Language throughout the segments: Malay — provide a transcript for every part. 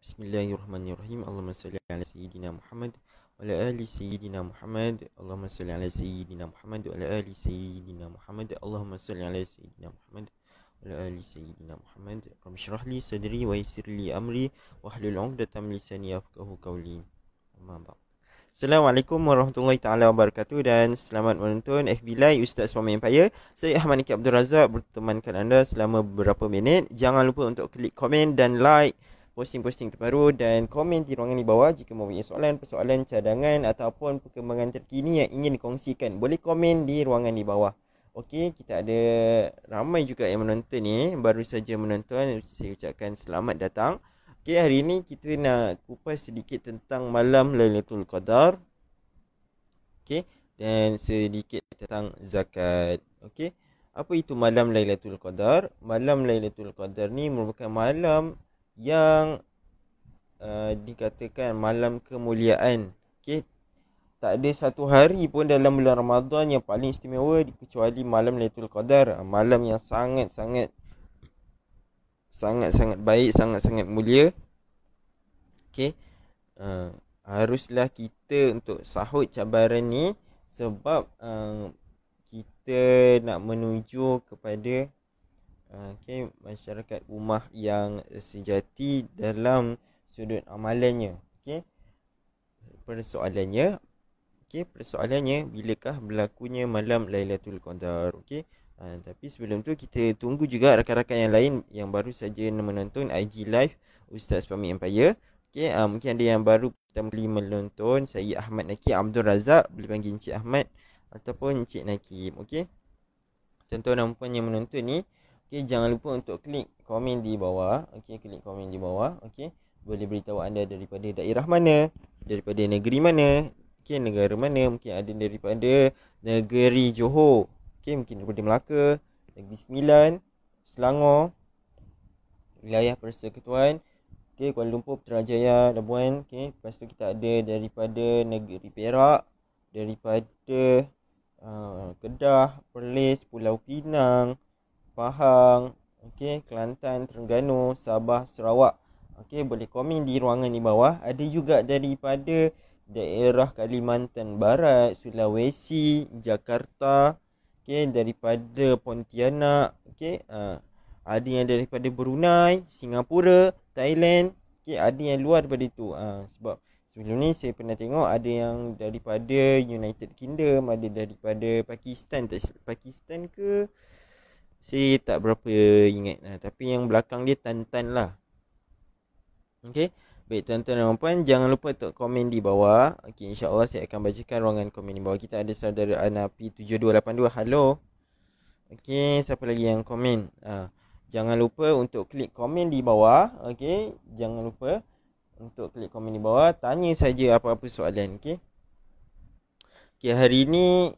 Bismillahirrahmanirrahim. Allahumma salli ala sayyidina Muhammad wa ala ali sayyidina Muhammad. Allahumma salli ala sayyidina Muhammad wa ala ali sayyidina Muhammad. Allahumma salli ala sayyidina Muhammad wa ala ali sayyidina Muhammad. Rabbi shrah li sadri wa yassir li amri wahlul 'uqdatam min lisani yafqahu qawli. Amma ba'd. Assalamualaikum warahmatullahi taala wabarakatuh dan selamat menonton FB Live Ustaz Mama Empire. Saya Ahmad Nikki Abdul Razak bertemankan anda selama beberapa minit. Jangan lupa untuk klik komen dan like posting-posting terbaru dan komen di ruangan di bawah jika mempunyai soalan, persoalan, cadangan ataupun perkembangan terkini yang ingin dikongsikan. Boleh komen di ruangan di bawah. Okey, kita ada ramai juga yang menonton ni. Baru saja menonton, saya ucapkan selamat datang. Okey, hari ini kita nak kupas sedikit tentang malam Lailatul Qadar. Okey, dan sedikit tentang zakat. Okey, apa itu malam Lailatul Qadar? Malam Lailatul Qadar ni merupakan malam yang uh, dikatakan malam kemuliaan. Okey. Tak ada satu hari pun dalam bulan Ramadan yang paling istimewa kecuali malam Lailatul Qadar, ah, malam yang sangat-sangat sangat-sangat baik, sangat-sangat mulia. Okey. Uh, haruslah kita untuk sahut cabaran ni sebab uh, kita nak menuju kepada okay, masyarakat ummah yang sejati dalam sudut amalannya okay. persoalannya okay, persoalannya bilakah berlakunya malam Lailatul Qadar okay. Uh, ha, tapi sebelum tu kita tunggu juga rakan-rakan yang lain yang baru saja menonton IG live Ustaz Pami Empire. Okay, uh, ha, mungkin ada yang baru pertama kali menonton saya Ahmad Naki Abdul Razak, beli panggil Encik Ahmad ataupun Encik Naki. Okay, Tuan-tuan dan puan yang menonton ni, Okey, jangan lupa untuk klik komen di bawah. Okey, klik komen di bawah. Okey, boleh beritahu anda daripada daerah mana, daripada negeri mana, Okay, negara mana, mungkin ada daripada negeri Johor, okey, mungkin daripada Melaka, Negeri Sembilan, Selangor, wilayah Persekutuan, okey, Kuala Lumpur, Putrajaya, Labuan, okey, lepas tu kita ada daripada negeri Perak, daripada uh, Kedah, Perlis, Pulau Pinang, Pahang, okey, Kelantan, Terengganu, Sabah, Sarawak. Okey, boleh komen di ruangan di bawah. Ada juga daripada daerah Kalimantan Barat, Sulawesi, Jakarta, okey, daripada Pontianak, okey. Uh, ada yang daripada Brunei, Singapura, Thailand, okey, ada yang luar daripada itu. Uh, sebab sebelum ni saya pernah tengok ada yang daripada United Kingdom, ada daripada Pakistan, tak Pakistan ke? Saya tak berapa ingat lah. Tapi yang belakang dia Tantan lah Okay Baik tuan-tuan dan puan Jangan lupa untuk komen di bawah Okay insyaAllah saya akan bacakan ruangan komen di bawah Kita ada saudara Anapi7282 Hello Okay siapa lagi yang komen ha. Jangan lupa untuk klik komen di bawah Okay Jangan lupa untuk klik komen di bawah Tanya saja apa-apa soalan Okay Okay hari ini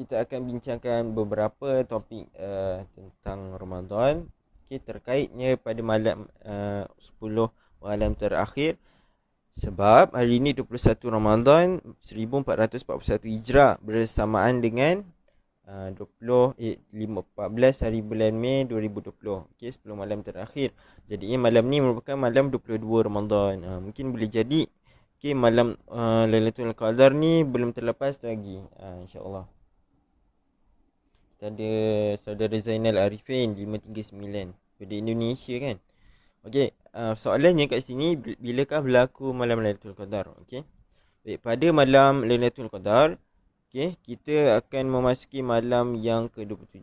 kita akan bincangkan beberapa topik uh, tentang Ramadan okay, terkaitnya pada malam eh, uh, 10 malam terakhir sebab hari ini 21 Ramadan 1441 Hijrah bersamaan dengan uh, 20 eh, 14 eh, hari bulan Mei 2020 Okay, 10 malam terakhir jadi malam ni merupakan malam 22 Ramadan uh, mungkin boleh jadi okay, malam uh, Lailatul Qadar ni belum terlepas lagi uh, insyaallah tanda saudara Zainal Arifin 539 Pada Indonesia kan Okey, uh, soalannya kat sini bilakah berlaku malam Lailatul Qadar? Okey. Baik, pada malam Lailatul Qadar, okey, kita akan memasuki malam yang ke-27.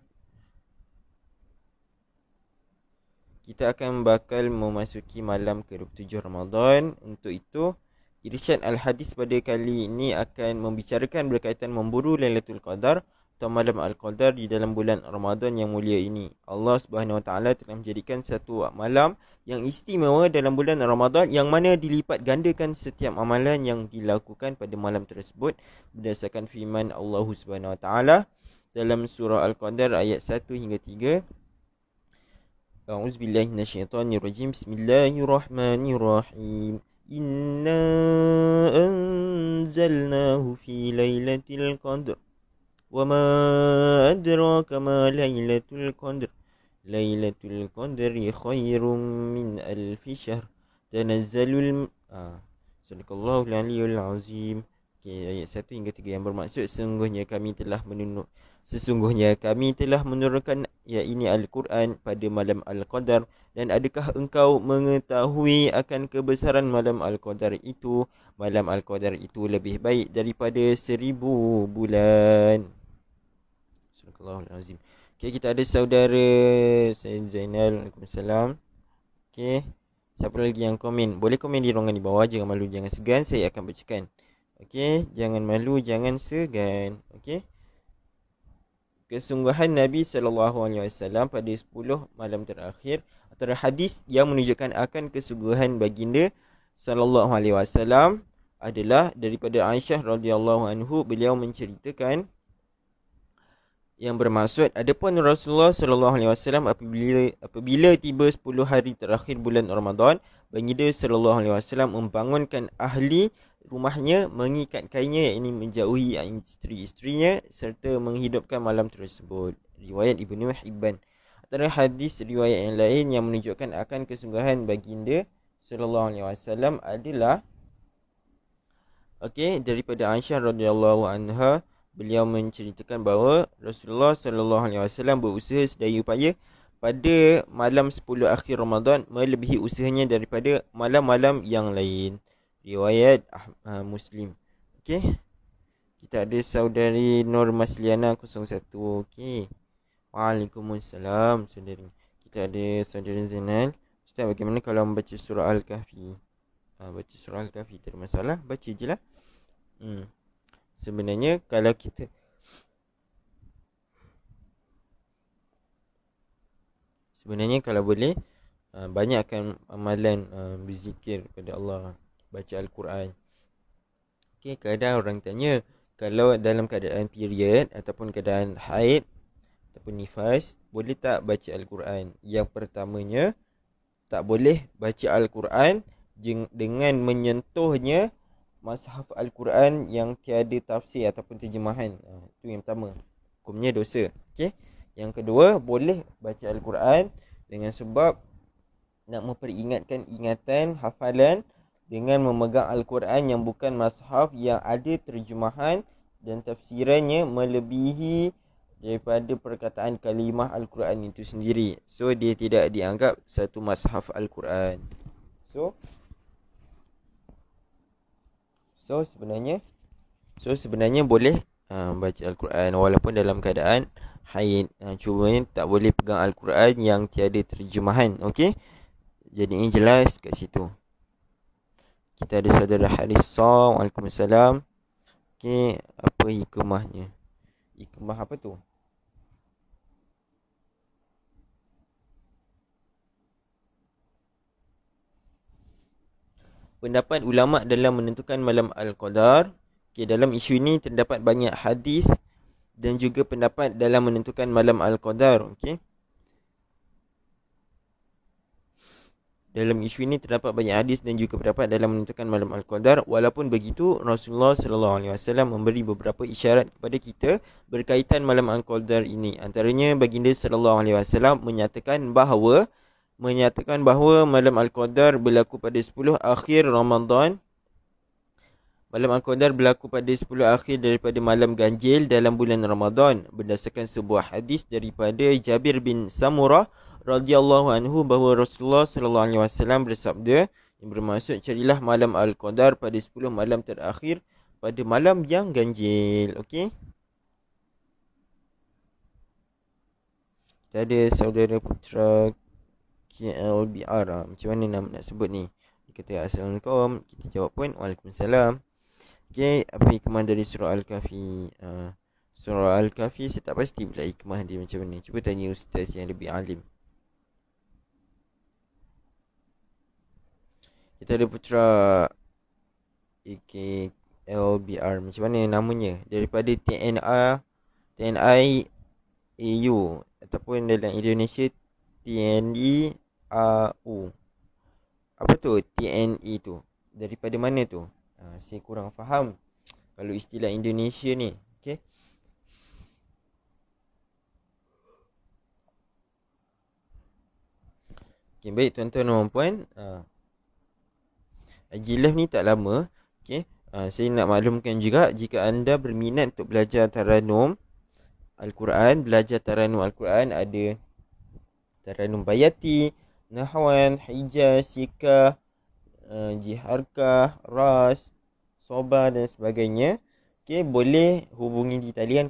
Kita akan bakal memasuki malam ke-27 Ramadan. Untuk itu, Irsyad Al-Hadis pada kali ini akan membicarakan berkaitan memburu Lailatul Qadar atau malam Al-Qadar di dalam bulan Ramadan yang mulia ini. Allah Subhanahu Wa Taala telah menjadikan satu malam yang istimewa dalam bulan Ramadan yang mana dilipat gandakan setiap amalan yang dilakukan pada malam tersebut berdasarkan firman Allah Subhanahu Wa Taala dalam surah Al-Qadar ayat 1 hingga 3. A'udzu billahi minasyaitonir rajim. Bismillahirrahmanirrahim. Inna anzalnahu fi lailatul qadr. وما أدراك ما ليلة القدر ليلة القدر خير من ألف شهر تنزل الم... صدق الله العلي العظيم ayat 1 hingga 3 yang bermaksud sesungguhnya kami telah menurunkan sesungguhnya kami telah menurunkan ya ini al-Quran pada malam al-Qadar dan adakah engkau mengetahui akan kebesaran malam al-Qadar itu malam al-Qadar itu lebih baik daripada seribu bulan Bismillahirrahmanirrahim. Okey, kita ada saudara Said Zainal. Waalaikumsalam. Okey. Siapa lagi yang komen? Boleh komen di ruangan di bawah. Jangan malu, jangan segan. Saya akan bacakan. Okey, jangan malu, jangan segan. Okey. Kesungguhan Nabi sallallahu alaihi wasallam pada 10 malam terakhir antara hadis yang menunjukkan akan kesungguhan baginda sallallahu alaihi wasallam adalah daripada Aisyah radhiyallahu anhu beliau menceritakan yang bermaksud adapun Rasulullah sallallahu alaihi wasallam apabila apabila tiba 10 hari terakhir bulan Ramadan baginda sallallahu alaihi wasallam membangunkan ahli rumahnya mengikat kainnya yakni menjauhi isteri-isterinya serta menghidupkan malam tersebut riwayat Ibnu Hibban antara hadis riwayat yang lain yang menunjukkan akan kesungguhan baginda sallallahu alaihi wasallam adalah okey daripada Aisyah radhiyallahu anha beliau menceritakan bahawa Rasulullah sallallahu alaihi wasallam berusaha sedaya upaya pada malam 10 akhir Ramadan melebihi usahanya daripada malam-malam yang lain. Riwayat ah, ah, Muslim. Okey. Kita ada saudari Nur Masliana 01. Okey. Waalaikumsalam saudari. Kita ada saudari Zainal. Ustaz bagaimana kalau membaca surah Al-Kahfi? Ah, baca surah Al-Kahfi tak ada masalah. Baca je lah. Hmm sebenarnya kalau kita sebenarnya kalau boleh ah, banyakkan amalan ah, berzikir kepada Allah baca al-Quran Okay, kadang orang tanya kalau dalam keadaan period ataupun keadaan haid ataupun nifas boleh tak baca al-Quran yang pertamanya tak boleh baca al-Quran dengan menyentuhnya mashaf Al-Quran yang tiada tafsir ataupun terjemahan. Itu ha, yang pertama. Hukumnya dosa. Okey. Yang kedua, boleh baca Al-Quran dengan sebab nak memperingatkan ingatan hafalan dengan memegang Al-Quran yang bukan mashaf yang ada terjemahan dan tafsirannya melebihi daripada perkataan kalimah Al-Quran itu sendiri. So, dia tidak dianggap satu mashaf Al-Quran. So, So sebenarnya so sebenarnya boleh uh, ah, baca al-Quran walaupun dalam keadaan haid. Uh, ah, cuma tak boleh pegang al-Quran yang tiada terjemahan, okey? Jadi ini jelas kat situ. Kita ada saudara Haris Saw, Waalaikumsalam. Okey, apa hikmahnya? Hikmah apa tu? pendapat ulama dalam menentukan malam al-qadar. Okey, dalam isu ini terdapat banyak hadis dan juga pendapat dalam menentukan malam al-qadar, okey. Dalam isu ini terdapat banyak hadis dan juga pendapat dalam menentukan malam al-qadar. Walaupun begitu, Rasulullah sallallahu alaihi wasallam memberi beberapa isyarat kepada kita berkaitan malam al-qadar ini. Antaranya baginda sallallahu alaihi wasallam menyatakan bahawa menyatakan bahawa malam Al-Qadar berlaku pada 10 akhir Ramadan. Malam Al-Qadar berlaku pada 10 akhir daripada malam ganjil dalam bulan Ramadan berdasarkan sebuah hadis daripada Jabir bin Samurah radhiyallahu anhu bahawa Rasulullah sallallahu alaihi wasallam bersabda yang bermaksud carilah malam Al-Qadar pada 10 malam terakhir pada malam yang ganjil. Okey. Tadi saudara putra KLBR ah, Macam mana nak, nak sebut ni Dia kata Assalamualaikum Kita jawab pun Waalaikumsalam Okay Apa hikmah dari surah Al-Kahfi ha. Surah Al-Kahfi Saya tak pasti pula hikmah dia macam mana Cuba tanya ustaz yang lebih alim Kita ada putra AKLBR Macam mana namanya Daripada TNA TNI AU Ataupun dalam Indonesia TNI e TNAU Apa tu TNE tu Daripada mana tu ha, Saya kurang faham Kalau istilah Indonesia ni Okay Okay baik tuan-tuan dan puan-puan uh, ha. IG Live ni tak lama Okay uh, ha, Saya nak maklumkan juga Jika anda berminat untuk belajar Taranum Al-Quran Belajar Taranum Al-Quran Ada Taranum Bayati Nahwan, Hijaz, Sikah, eh, Jiharkah, Ras, Soba dan sebagainya Okay, boleh hubungi di talian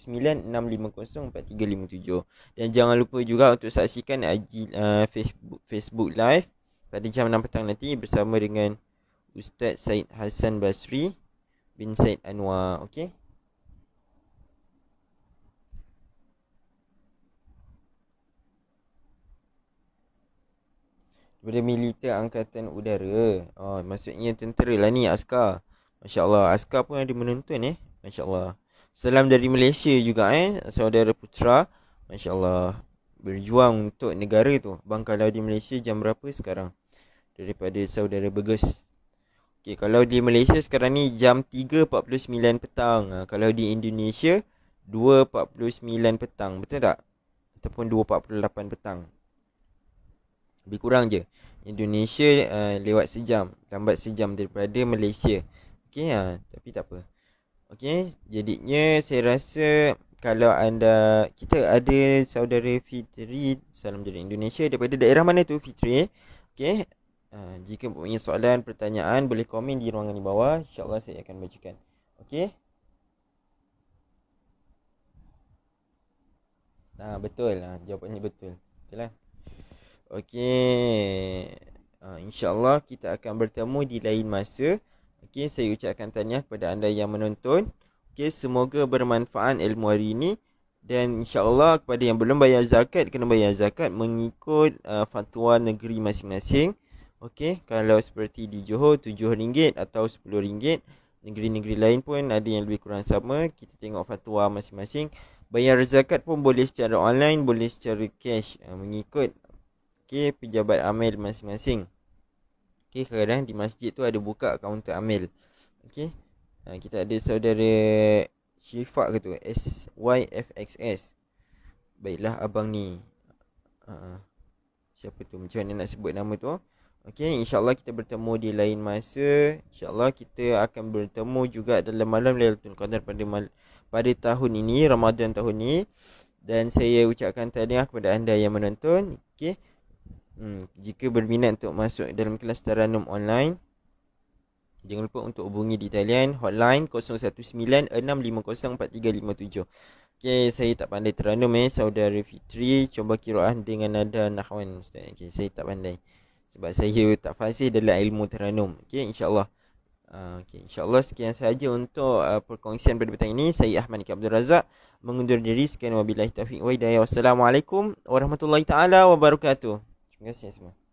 019-650-4357 Dan jangan lupa juga untuk saksikan IG, eh, Facebook, Live Pada jam 6 petang nanti bersama dengan Ustaz Said Hassan Basri bin Said Anwar Okay Daripada militer angkatan udara oh, Maksudnya tentera lah ni askar Masya Allah askar pun ada menonton eh Masya Allah Salam dari Malaysia juga eh Saudara putra, Masya Allah Berjuang untuk negara tu Bang kalau di Malaysia jam berapa sekarang Daripada saudara Bergus Okay, kalau di Malaysia sekarang ni jam 3.49 petang ha, Kalau di Indonesia 2.49 petang Betul tak? Ataupun 2.48 petang lebih kurang je Indonesia uh, lewat sejam Lambat sejam daripada Malaysia Okay uh, ha, tapi tak apa Okay jadinya saya rasa Kalau anda Kita ada saudara Fitri Salam dari Indonesia daripada daerah mana tu Fitri Okay uh, ha, Jika punya soalan pertanyaan Boleh komen di ruangan di bawah InsyaAllah saya akan bacakan Okay Nah, ha, betul lah. Jawapannya betul. Okay lah. Okey. Uh, InsyaAllah kita akan bertemu di lain masa. Okey, saya ucapkan tanya kepada anda yang menonton. Okey, semoga bermanfaat ilmu hari ini. Dan insyaAllah kepada yang belum bayar zakat, kena bayar zakat mengikut uh, fatwa negeri masing-masing. Okey, kalau seperti di Johor RM7 atau RM10, negeri-negeri lain pun ada yang lebih kurang sama. Kita tengok fatwa masing-masing. Bayar zakat pun boleh secara online, boleh secara cash uh, mengikut okey pejabat amil masing-masing. Okey kadang di masjid tu ada buka kaunter amil. Okey. Ha, kita ada saudara Syifa ke tu S Y F X S. Baiklah abang ni. Ha, ha, siapa tu? Macam mana nak sebut nama tu? Okey, insya-Allah kita bertemu di lain masa. Insya-Allah kita akan bertemu juga dalam malam Lailatul Qadar pada mal- pada tahun ini, Ramadan tahun ini. Dan saya ucapkan tahniah kepada anda yang menonton. Okey. Hmm, jika berminat untuk masuk dalam kelas Taranum online, jangan lupa untuk hubungi di talian hotline 019-650-4357. Okay, saya tak pandai Taranum eh. Saudara Fitri, cuba kiraan dengan nada nakwan. Okay, saya tak pandai. Sebab saya tak fasih dalam ilmu Taranum. Okay, insyaAllah. Uh, ah, okay, insyaAllah sekian sahaja untuk uh, perkongsian pada petang ini. Saya Ahmad Ika Abdul Razak. Mengundur diri sekian wabillahi taufiq wa hidayah. Wassalamualaikum warahmatullahi taala wabarakatuh. 该谢你们。